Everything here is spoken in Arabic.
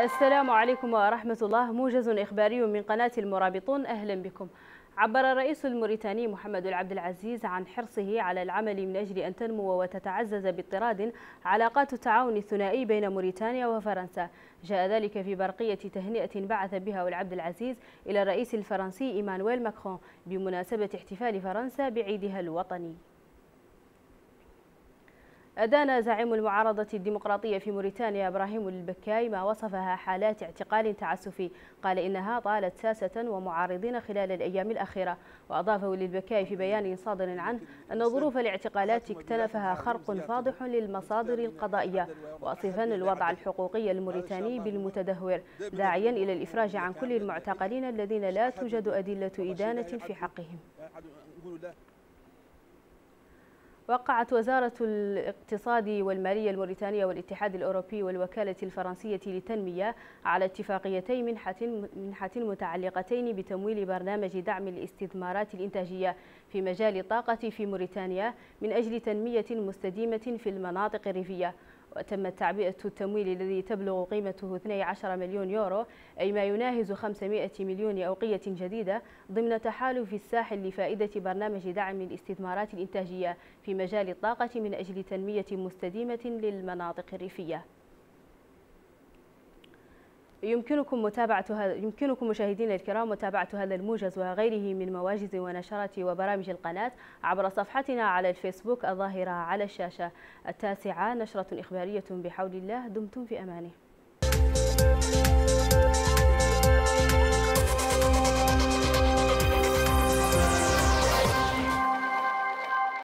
السلام عليكم ورحمة الله موجز إخباري من قناة المرابطون أهلا بكم عبر الرئيس الموريتاني محمد العبد العزيز عن حرصه على العمل من أجل أن تنمو وتتعزز باطراد علاقات التعاون الثنائي بين موريتانيا وفرنسا جاء ذلك في برقية تهنئة بعث بها العبد العزيز إلى الرئيس الفرنسي إيمانويل ماكرون بمناسبة احتفال فرنسا بعيدها الوطني أدان زعيم المعارضة الديمقراطية في موريتانيا إبراهيم البكاي ما وصفها حالات اعتقال تعسفي قال إنها طالت ساسة ومعارضين خلال الأيام الأخيرة ولي للبكاي في بيان صادر عنه أن ظروف الاعتقالات اكتنفها خرق فاضح للمصادر القضائية واصفا الوضع الحقوقي الموريتاني بالمتدهور داعيا إلى الإفراج عن كل المعتقلين الذين لا توجد أدلة إدانة في حقهم وقعت وزارة الاقتصاد والمالية الموريتانية والاتحاد الأوروبي والوكالة الفرنسية للتنمية على اتفاقيتي منحة متعلقتين بتمويل برنامج دعم الاستثمارات الإنتاجية في مجال الطاقة في موريتانيا من أجل تنمية مستديمة في المناطق الريفية وتم تعبئة التمويل الذي تبلغ قيمته 12 مليون يورو أي ما يناهز 500 مليون أوقية جديدة ضمن تحالف الساحل لفائدة برنامج دعم الاستثمارات الإنتاجية في مجال الطاقة من أجل تنمية مستديمة للمناطق الريفية يمكنكم متابعة هذا يمكنكم مشاهدينا الكرام متابعة هذا الموجز وغيره من مواجز ونشرات وبرامج القناة عبر صفحتنا على الفيسبوك الظاهرة على الشاشة التاسعة نشرة إخبارية بحول الله دمتم في أمانه